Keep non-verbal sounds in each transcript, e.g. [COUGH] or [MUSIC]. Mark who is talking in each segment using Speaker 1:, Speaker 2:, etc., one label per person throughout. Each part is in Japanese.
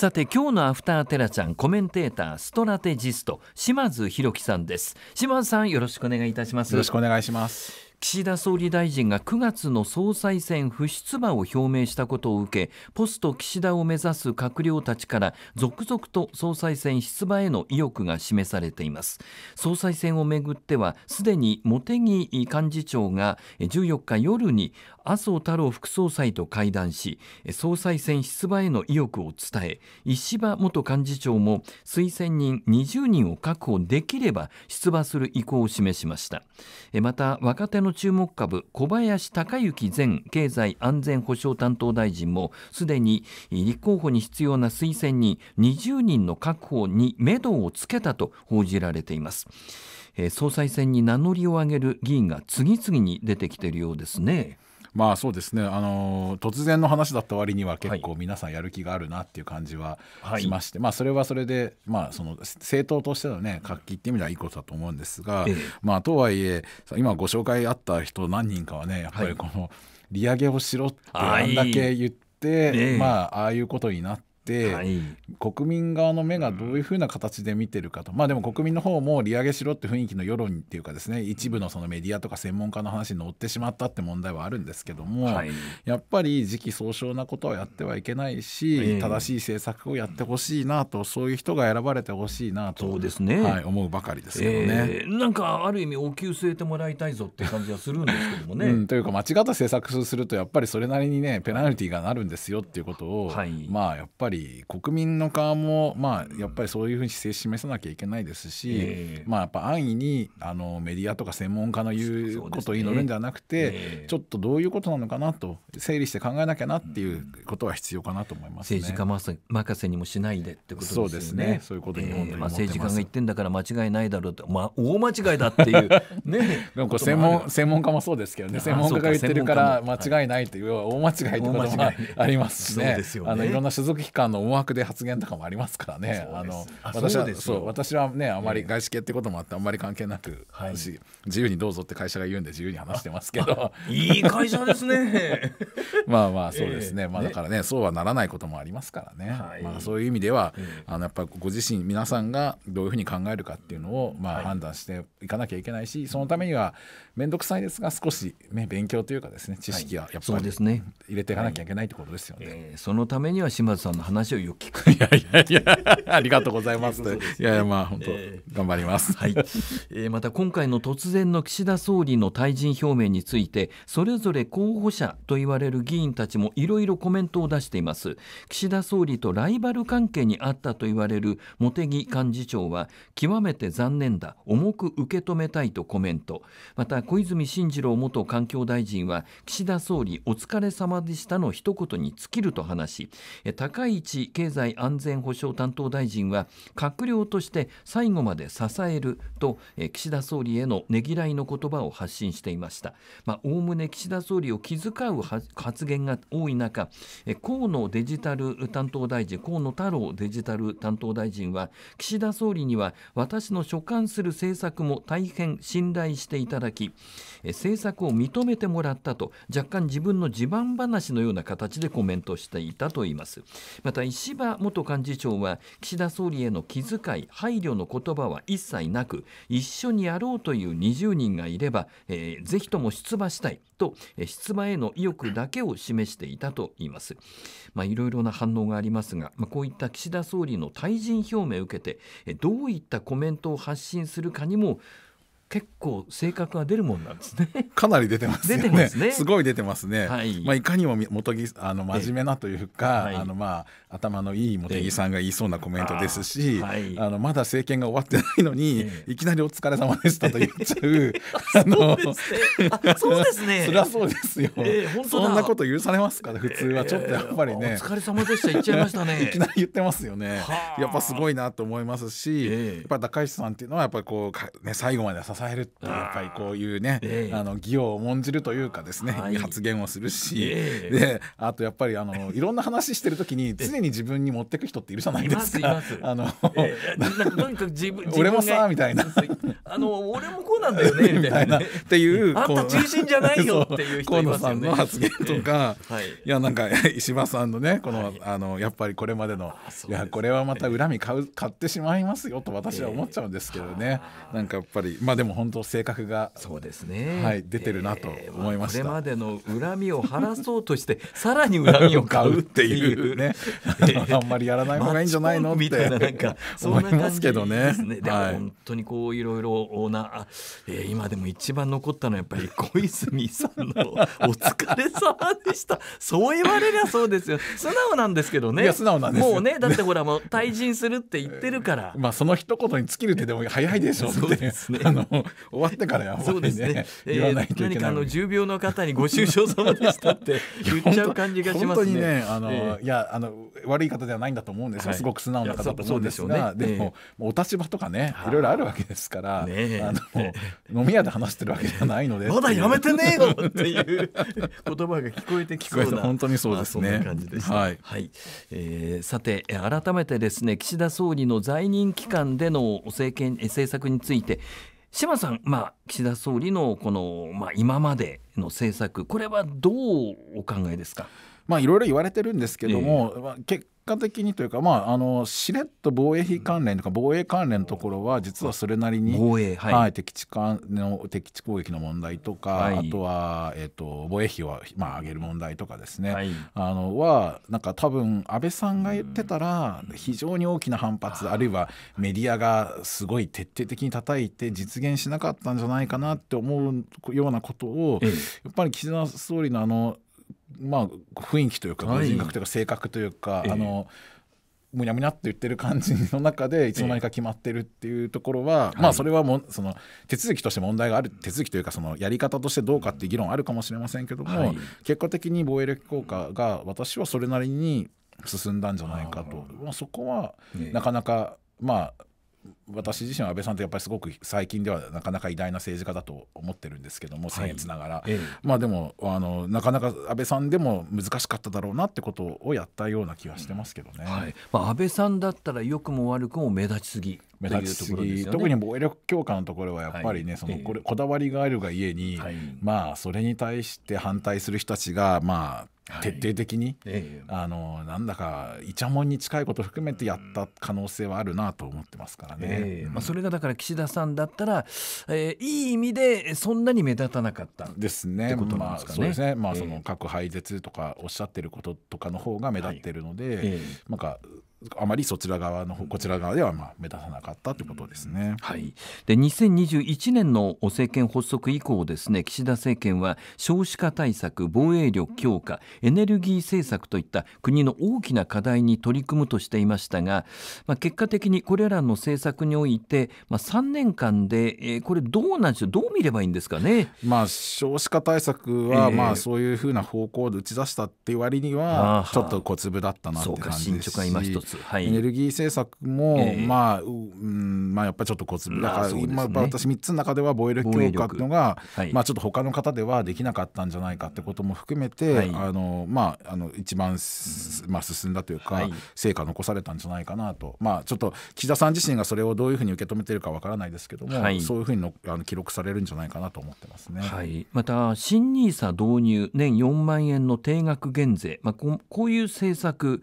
Speaker 1: さて今日のアフターテラちゃんコメンテーターストラテジスト島津弘樹さんです島津さんよろしくお願いいたしますよろしくお願いします岸田総理大臣が9月の総裁選不出馬を表明したことを受けポスト岸田を目指す閣僚たちから続々と総裁選出馬への意欲が示されています総裁選をめぐってはすでに茂木幹事長が14日夜に麻生太郎副総裁と会談し総裁選出馬への意欲を伝え石破元幹事長も推薦人20人を確保できれば出馬する意向を示しましたまた若手の注目株小林隆之前経済安全保障担当大臣もすでに立候補に必要な推薦人20人の確保に目処をつけたと報じられています総裁選に名乗りを上げ
Speaker 2: る議員が次々に出てきているようですね。まあそうですねあの突然の話だった割には結構皆さんやる気があるなっていう感じはしまして、はい、まあそれはそれで、まあ、その政党としてのね活気っていう意味ではいいことだと思うんですが、ええ、まあとはいえ今ご紹介あった人何人かはねやっぱりこの利上げをしろってあんだけ言って、はいまあああいうことになって。、はい、国民側の目がどういうふうな形で見てるかと、まあでも国民の方も利上げしろって雰囲気の世論っていうかですね一部のそのメディアとか専門家の話に乗ってしまったって問題はあるんですけども、はい、やっぱり時期尚早なことはやってはいけないし、正しい政策をやってほしいなとそういう人が選ばれてほしいなとそうですね、はい、思うばかりですけどね、え
Speaker 1: ー、なんかある意味お給据えてもらいたいぞって感じはするんですけどもね。う
Speaker 2: ん、というか間違った政策するとやっぱりそれなりにねペナルティーがなるんですよっていうことを、はい、まあやっぱりり国民の側も、まあ、やっぱりそういうふうに姿勢示さなきゃいけないですし、えー、まあ、やっぱ安易にあのメディアとか専門家の言うことを祈るんではなくて、ねえー、ちょっとどういうことなのかなと整理して考えなきゃなっていうことは必要かなと思います、ね、政治家任せにもしないでってことですね。そうですねそういうことまあ、政治家が言っ
Speaker 1: てんだから間違いないだろうと、まあ、大間違いだっていう、[LAUGHS] ね、なんか専門専門家もそうですけどね専門家が言ってるから間違いな
Speaker 2: いという、は大間違いということもありますしね。そうですよねあのいろんな所属機関の思惑で発言とかもありますからねあの私はそう私はねあまり外資系ってこともあってあんまり関係なく、自由にどうぞって会社が言うんで自由に話してますけどいい会社ですね [LAUGHS] まあまあそうですね、まあだからね、そうはならないこともありますからね、まあ、そういう意味では、あのやっぱご自身皆さんがどういうふうに考えるかっていうのを、まあ、判断していかなきゃいけないし、そのためには面倒くさいですが少し、ね、勉強というかですね知識はやっぱり、ね、入れていかなきゃいけないってことですよね。そのためには島津さんの話をよく聞く。いやいやいや、[LAUGHS] ありがとうございます。いやいや、まあ、本当、頑張ります。はい。
Speaker 1: えー、また、今回の突然の岸田総理の退陣表明について、それぞれ候補者と言われる議員たちもいろいろコメントを出しています。岸田総理とライバル関係にあったと言われる茂木幹事長は、極めて残念だ、重く受け止めたいとコメント。また、小泉進次郎元環境大臣は、岸田総理、お疲れ様でしたの一言に尽きると話し、高い市経済安全保障担当大臣は閣僚として最後まで支えると岸田総理へのねぎらいの言葉を発信していましたおおむね岸田総理を気遣う発言が多い中河野デジタル担当大臣河野太郎デジタル担当大臣は岸田総理には私の所管する政策も大変信頼していただき政策を認めてもらったと若干自分の地盤話のような形でコメントしていたといいますまた石破元幹事長は岸田総理への気遣い配慮の言葉は一切なく一緒にやろうという20人がいれば、えー、ぜひとも出馬したいと出馬への意欲だけを示していたと言いますいろいろな反応がありますが、まあ、こういった岸田総理の退陣表明を受けてどういったコメントを発信するかにも結構性格が出るもんなんですね。
Speaker 2: かなり出てますね。出てますね。すごい出てますね。はい、まあいかにも元木あの真面目なというか、はい、あのまあ頭のいい元木さんが言いそうなコメントですし、あはい、あのまだ政権が終わってないのに、いきなりお疲れ様でしたと言っちゃう。[LAUGHS] あのそうですね。そりゃ [LAUGHS] そうですよ、そんなこと許されますから普通はちょっとやっぱりね。お疲れ様でした言っちゃいましたね。[LAUGHS] いきなり言ってますよね。やっぱすごいなと思いますし、やっぱ高橋さんっていうのはやっぱりこうね最後まで支えるってやっぱりこういうね、えあの義を重んじるというかですね、はい、発言をするし、えー、であとやっぱりあのいろんな話してる時に常に自分に持ってく人っているじゃないですか。あの、え
Speaker 1: ー、[LAUGHS] 俺もさみたいなあの俺もこ
Speaker 2: うなんだよね [LAUGHS] みたいなっていうあんた中心じゃないよっていう人い、ね、さんの発言とか、はい、いやなんか [LAUGHS] 石破さんのねこの、はい、あのやっぱりこれまでの、ね、いやこれはまた恨み買う買ってしまいますよと私は思っちゃうんですけどね、なんかやっぱりまあでもも本当性格がそうですね、はい、出てるなと思いました、えーまあ、これまでの恨みを晴らそうとして [LAUGHS] さらに恨みを買うっていう [LAUGHS] ね
Speaker 1: [LAUGHS] あんまりやらない方がいいんじゃないのみたいななんかそんな感じですけどねでも本当にこういろいろオー、えー、今でも一番残ったのはやっぱり小泉さんのお疲れ様でしたそう言われりゃそうですよ素直なんですけどねいや素直なんですもうねだってほらもう退陣するって言ってるか
Speaker 2: ら、まあその一言に尽きる手でも早いでしょうって、ね、あの [LAUGHS] 終わってからやばい、ね、[LAUGHS] そうですね、えー、何かあの重病の方にご愁傷様でしたって [LAUGHS] 言っちゃう感じがしますね。本当にねあの、えー、いやあの悪い方ではないんだと思うんですよ、すごく素直な方だと思うんですがで、ね,、も、えー、お立場とかねいろいろあるわけですから、ね、あの飲み屋で話してるわけじゃないのでまだやめてねえよっていう言葉
Speaker 1: が聞こえてきそうな本当にそうですね。まあ、はい、はい、えー、さて改めてですね岸田総理の在任期間での政権政策について島さん、まあ、岸田総理の
Speaker 2: この、まあ、今までの政策これはどうお考えですかまあ、いろいろ言われてるんですけども、えー、まあ、結果的にというか、まあ、あのしれっと防衛費関連とか防衛関連のところは実はそれなりに防衛、はい、はい、敵地間の敵地攻撃の問題とか、はい、あとは、えーと、防衛費を、まあ、上げる問題とかですね、はい、あのはなんか多分安倍さんが言ってたら非常に大きな反発あるいはメディアがすごい徹底的に叩いて実現しなかったんじゃないかなって思うようなことを、やっぱり岸田総理のあのまあ、雰囲気というか、人格というか性格というか、あのむにゃむにゃって言ってる感じの中でいつの間にか決まってるっていうところは、えー、まあそれはもその手続きとして問題がある手続きというかそのやり方としてどうかっていう議論あるかもしれませんけども、はい、結果的に防衛力効果が私はそれなりに進んだんじゃないかとまあ、そこはなかなか、えー、まあ私自身は安倍さんってやっぱりすごく最近ではなかなか偉大な政治家だと思ってるんですけども僭越ながら、はいええ、まあでもあのなかなか安倍さんでも難しかっただろうなってことをやったような気はしてますけどね、うん、はいまあ、安倍さんだったら良くも悪くも目立ちすぎ目立ちすぎ、ね、特に防衛力強化のところはやっぱりね、はい、そのこれこだわりがあるがゆえに、はい、まあそれに対して反対する人たちがまあ徹底的に、はい、あのなんだかいちゃもんに近いこと含めてやった可能性はあるなと思ってますからね、えー、まあ、それがだから
Speaker 1: 岸田さんだったら、えー、いい意味でそんなに目立たなかった
Speaker 2: ですね。ことなんですかね。そうですね、まあ、その核廃絶とかおっしゃってることとかの方が目立ってるので、はえなんかあまりそちら側のこちら側ではまあ目立たなかったということですね、はい、で2021年の政権発足以降
Speaker 1: ですね岸田政権は少子化対策防衛力強化エネルギー政策といった国の大きな課題に取り組むとしていましたが、まあ、結果的にこれらの政策において、まあ、3年間で、えー、これどうなんでしょうどう見ればいいんですかね、
Speaker 2: まあ、少子化対策は、まあ、そういうふうな方向で打ち出したっていう割にはちょっと小粒だったなって感じですし。はい、エネルギー政策も、えー、まあ、うん、まあやっぱりちょっと小粒だから、ね、今私3つの中では防衛力強化というのが、はい、まあちょっと他の方ではできなかったんじゃないかってことも含めて、はい、あのまああの一番、まあ進んだというか、成果残されたんじゃないかなと、まあちょっと岸田さん自身がそれをどういうふうに受け止めてるかわからないですけども、そういうふうにのあの記録されるんじゃないかなと思ってますね。はい、
Speaker 1: また新ニーサ導入年4万円の定額減税、まあこういう政策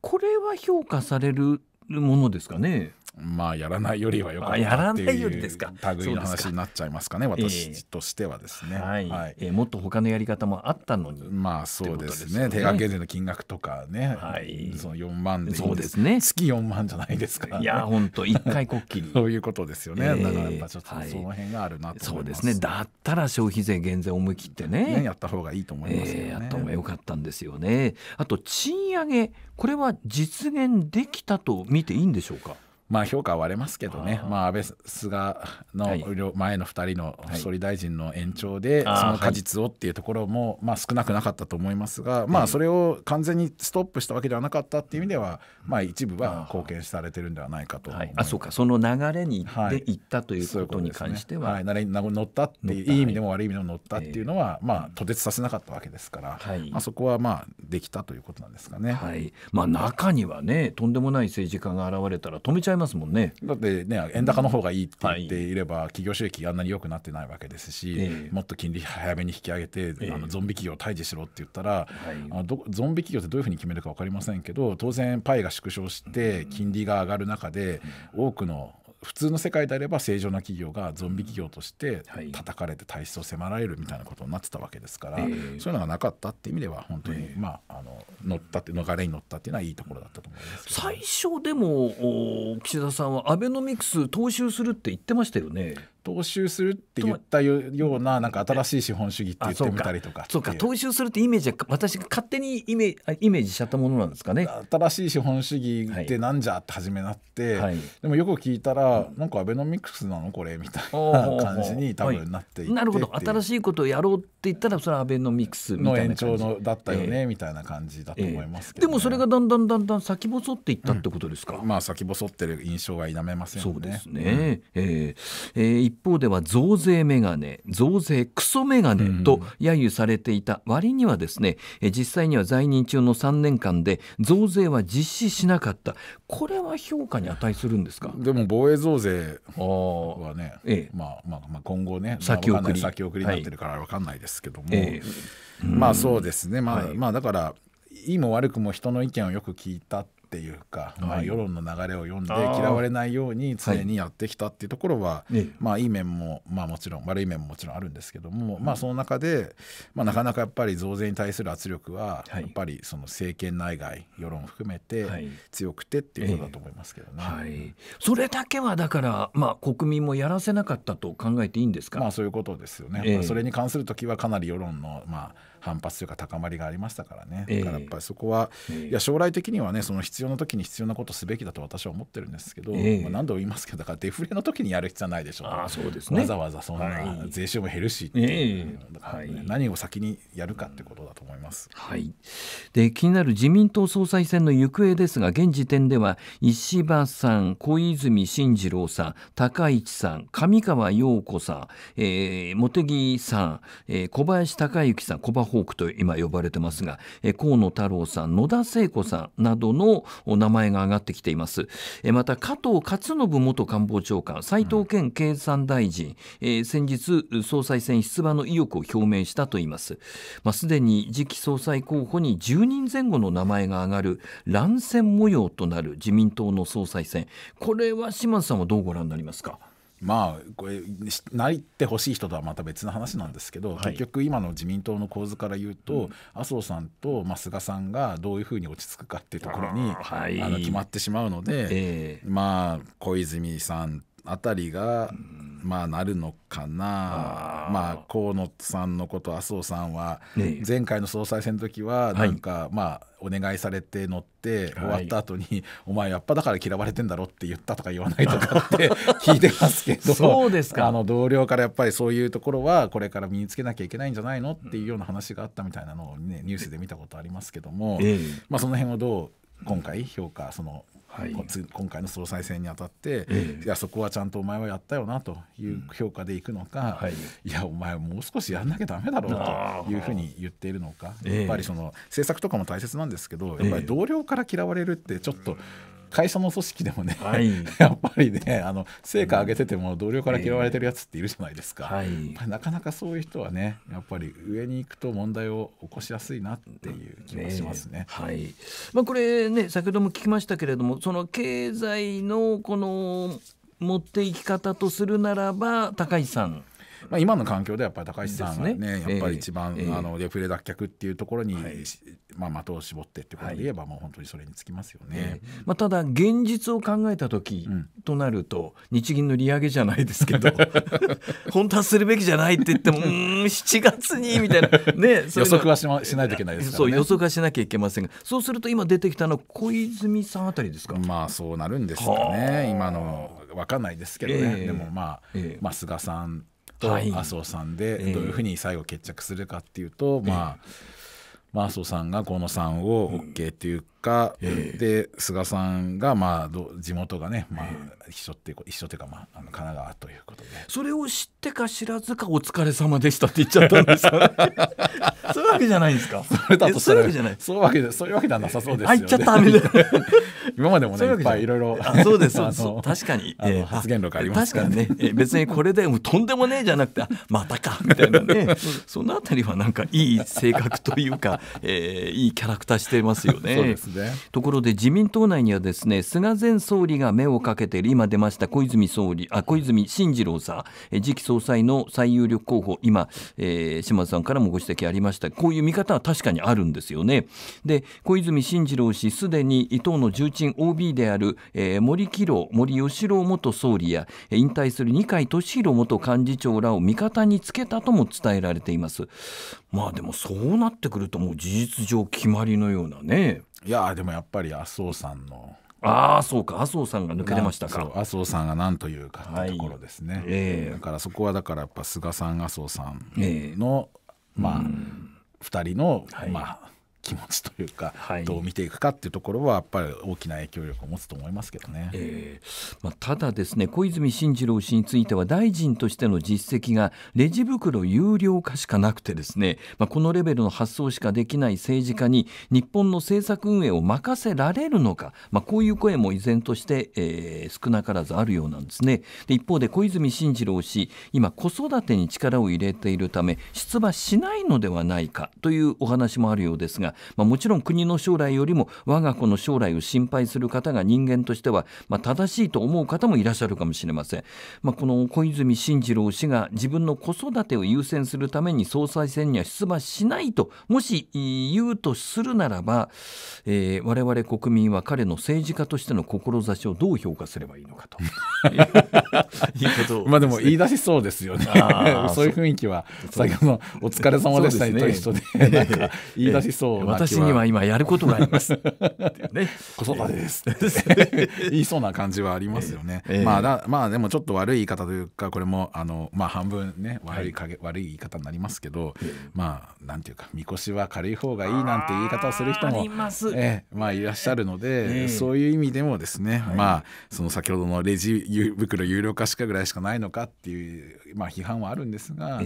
Speaker 1: これは評価されるものですかね。
Speaker 2: まあやらないよりはよかったやらないよりですか類の話になっちゃいますかね私としてはですね、えー、はい、えー、もっと他のやり方もあったのにまあそうですね、ね、定額減税の金額とかね、はい、その4万でそうですね月4万じゃないですか、ね、いや本当一回こっきり [LAUGHS] そういうことですよね、えー、だからやっぱちょっとその辺があるなと、はい、そうですねだった
Speaker 1: ら消費税減税思い切ってね、ね、やった方がいいと思いますよ、えー、やった方が良かったんですよねあ
Speaker 2: と賃上げこれは実現できたと見ていいんでしょうかまあ評価は割れますけどね、まあ、安倍、菅の前の2人の総理大臣の延長で、その果実をっていうところも、まあ、少なくなかったと思いますが、まあ、それを完全にストップしたわけではなかったっていう意味では、まあ、一部は貢献されてるんではないかと、はい、あそうか、その流れに、はい、でいったということに関しては。はい、乗ったっていう、いい意味でも悪い意味でも乗ったっていうのは、まあ、途絶させなかったわけですから、はいまあ、そこはまあできたということなんですかね。はいまあ、中にはね、とんでもない政治家が現れたら止めちゃいますもんねだってね円高の方がいいって言っていれば、企業収益あんなに良くなってないわけですし、もっと金利早めに引き上げて、あのゾンビ企業を退治しろって言ったら、あのどゾンビ企業ってどういうふうに決めるか分かりませんけど当然パイが縮小して金利が上がる中で多くの普通の世界であれば正常な企業がゾンビ企業として叩かれて体質を迫られるみたいなことになってたわけですから、そういうのがなかったっていう意味では本当に、まあ、あの乗ったって流れに乗ったっていうのはいいところだったと思いま
Speaker 1: す、最初でも岸田さん
Speaker 2: はアベノミクス踏襲するって言ってましたよね。踏襲するって言ったようななんか新しい資本主義って言ってみたりとかそうか踏襲するってイメージは私勝手にイメイメージしちゃったものなんですかね新しい資本主義ってなんじゃって始めなって、はい、でもよく聞いたら、うなんかアベノミクスなのこれみたいな感じに多分なっていって、はい、なるほど新
Speaker 1: しいことをやろうって言ったらそれはアベノミ
Speaker 2: クスの延長のだったよね、えー、みたいな感じだと思います、ねえー、でもそれ
Speaker 1: がだんだんだんだん先
Speaker 2: 細っていったってことですか、うん、まあ先細ってる印象は否めませんねそうですね、えーえー、一方では増税メガネ増税
Speaker 1: クソメガネと揶揄されていた割にはですね、実際には在任中の3年間で増税は実施しなかったこれは評価に値するんですか
Speaker 2: でも防衛増税はね、ええ、まあまあ、まあ、今後ね先送り先送りになってるから分かんないですけども、ええ、まあそうですねまあ、はい、まあだからいいも悪くも人の意見をよく聞いたっっていうか、まあ、世論の流れを読んで嫌われないように常にやってきたっていうところは、まあ、いい面も、まあ、もちろん悪い面ももちろんあるんですけども、まあ、その中で、まあ、なかなかやっぱり増税に対する圧力は、やっぱりその政権内外世論含めて強くてっていうことだと思いますけどね。はい、はい、それだけはだから、まあ、国民もやらせなかったと考えていいんですか、まあ、そういうことですよね、えー、それに関する時はかなり世論の、まあ、反発というか高まりがありましたからね。だからやっぱりそこは、えー、いや将来的にはねその必必要な時に必要なことすべきだと私は思ってるんですけど、えー、まあ、何度も言いますけどだからデフレの時にやる必要はないでしょうあそうです、ね、わざわざそんな税収も減るしっいね、はい、何を先にやるかってことだと思います、はい、
Speaker 1: で気になる自民党総裁選の行方ですが現時点では石破さん小泉進次郎さん高市さん上川陽子さん、えー、茂木さん、えー、小林孝之さんコバホークと今呼ばれてますが、えー、河野太郎さん野田聖子さんなどの、お名前が挙がってきていますえまた加藤勝信元官房長官斉藤健経産大臣、うん、先日総裁選出馬の意欲を表明したと言いますまあ、すでに次期総裁候補に10人前後の名前が挙がる乱戦模様となる自民党の総裁選これは
Speaker 2: 島津さんはどうご覧になりますかまあこれなってほしい人とはまた別の話なんですけど、はい、結局今の自民党の構図から言うと、うん、麻生さんと、まあ、菅さんがどういうふうに落ち着くかっていうところにあ、はい、あの決まってしまうので、えー、まあ小泉さんあたりが、まあなるのかなまあ河野さんのこと麻生さんは前回の総裁選の時はなんか、まあお願いされて乗って終わった後に、お前やっぱだから嫌われてんだろって言ったとか言わないとかって [LAUGHS] 聞いてますけどそうですかあの同僚からやっぱりそういうところはこれから身につけなきゃいけないんじゃないのっていうような話があったみたいなのを、ね、ニュースで見たことありますけども、まあ、その辺をどう今回評価そのはい、今回の総裁選にあたって、えいやそこはちゃんとお前はやったよなという評価でいくのか、うんはい、いやお前もう少しやんなきゃだめだろうというふうに言っているのか、やっぱりその政策とかも大切なんですけどやっぱり同僚から嫌われるってちょっと会社の組織でもね、はい、[LAUGHS] やっぱりねあの成果上げてても同僚から嫌われてるやつっているじゃないですか、はい、なかなかそういう人はねやっぱり上に行くと問題を起こしやすいなっていう気がしますね。ねは
Speaker 1: いまあ、これね先ほども聞きましたけれどもその経済のこの持っていき方とするならば高市さんまあ、今の環境ではやっぱり高橋さんね、ね、やっぱり一番、えー、あの
Speaker 2: デフレ脱却っていうところに、はい、まあ、的を絞ってってことで言えば、はい、もう本当にそれにつきますよね、えー、まあ、
Speaker 1: ただ現実を考えた時となると、うん、日銀の利上げじゃないですけど [LAUGHS] 本当はするべきじゃないって言ってもうん7月にみたいな、ね、予測はし,、ま、しないといけないですから、ね、そう予測はしなきゃいけませんが
Speaker 2: そうすると今出てきたの小泉さんあたりですかまあそうなるんですかね今の分かんないですけどね、えー、でもまあ、えー、まあ菅さんと麻生さんでどういうふうに最後決着するかっていうと、まあ、麻生さんが河野さんを OK っていう果で、菅さんが、まあ、ど地元がね、まあ、一緒っていう一緒っていうか、まあ、あの神奈川というこ
Speaker 1: とでそれを知ってか知らずか「お
Speaker 2: 疲れ様でし
Speaker 1: た」って言っちゃったんですか [LAUGHS] そういうわけじゃないんですかそれだとそういうわけじゃないそういうわけでそういうわけではなさそうですよ、ね、入っちゃったみた
Speaker 2: いな [LAUGHS] 今までもねいっぱいいろいろそうですそう確か
Speaker 1: に、えー、発言力ありますからね確かにね別にこれでもとんでもねえじゃなくてまたかみたいなね [LAUGHS] そのあたりはなんかいい性格というか、えー、いいキャラクターしてますよね。ね、ところで自民党内にはですね菅前総理が目をかけている今出ました小泉総理あ小泉進次郎さん次期総裁の最有力候補今、えー、島津さんからもご指摘ありましたこういう見方は確かにあるんですよねで小泉進次郎氏すでに党の重鎮 OB である、えー、森喜朗森喜朗元総理や引退する二階俊博元幹事長らを味方につけたとも伝えられていますまあでもそうなってくるともう事実上決まりのような
Speaker 2: ねいやでもやっぱり麻生さんの
Speaker 1: ああそう
Speaker 2: か麻生さんが抜けてましたか麻生さんが何というかってところですね、はいえー、だからそこはだからやっぱ菅さん麻生さんの、えー、まあ、2人の、はい、まあ気持ちというか、はい、どう見ていくかっていうところはやっぱり大きな影響力を持つと思いますけどね、えーまあ、た
Speaker 1: だですね小泉進次郎氏については大臣としての実績がレジ袋有料化しかなくてですね、まあ、このレベルの発想しかできない政治家に日本の政策運営を任せられるのか、まあ、こういう声も依然として、えー、少なからずあるようなんですねで一方で小泉進次郎氏今子育てに力を入れているため出馬しないのではないかというお話もあるようですがまあ、もちろん国の将来よりも我が子の将来を心配する方が人間としては、まあ、正しいと思う方もいらっしゃるかもしれません、まあ、この小泉進次郎氏が自分の子育てを優先するために総裁選には出馬しないともし言うとするならば、えー、我々国民は彼の政治家としての志をどう評価すればいいのかと [LAUGHS] まあでも言い出しそうですよね [LAUGHS] そういう雰囲気は先ほど「お疲れ様でした」と一人で言い出しそう私には今やることがあります。ね、子育てです。[LAUGHS] 言いそ
Speaker 2: うな感じはありますよね。えー、まあだまあでもちょっと悪い言い方というかこれもあのまあ半分ね悪いかげ、はい、悪い言い方になりますけど、えー、まあなんていうかみこしは軽い方がいいなんて言い方をする人もえー、まあいらっしゃるので、えー、そういう意味でもですね、はい、まあその先ほどのレジ袋有料化しかぐらいしかないのかっていうまあ批判はあるんですが、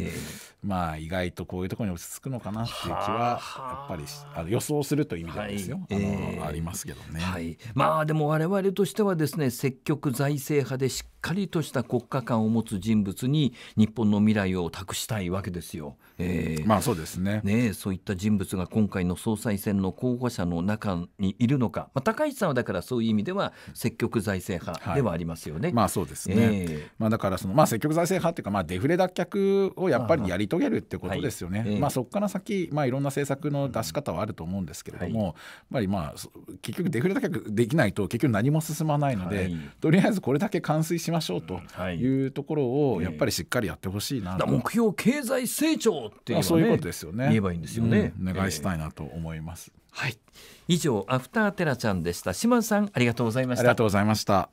Speaker 2: まあ意外とこういうところに落ち着くのかなっていう気はやっぱりして。あの予想するという意味ではですよ、はい、あの、えー、あ
Speaker 1: りますけどね、はい、まあでも我々としてはですね積極財政派でしっかりとした国家観を持つ人物に日本の未来を託したいわけですよ。えー、まあそうですねねそういった人物が今回の総裁選の候補者の
Speaker 2: 中にいるのか、まあ、高市さんはだからそういう意味では積極財政派ではありますよね。はい、まあそうですね、えー、まあ、だからその、まあ、積極財政派っていうか、まあ、デフレ脱却をやっぱりやり遂げるってことですよね。はいえー、まあ、そこから先、まあ、いろんな政策の出し方はあると思うんですけれども、はい、やっぱりまあ結局デフレ脱却できないと結局何も進まないので、とりあえずこれだけ完遂しまましょうというところをやっぱりしっかりやってほしいな、はい、目
Speaker 1: 標経済成長っていう、ね、そういうことですよね言えばいいんですよね、
Speaker 2: うん、お願いしたいなと思います、えー、はい
Speaker 1: 以上アフターテラちゃんでした島津さんありがとうございましたありがとうございました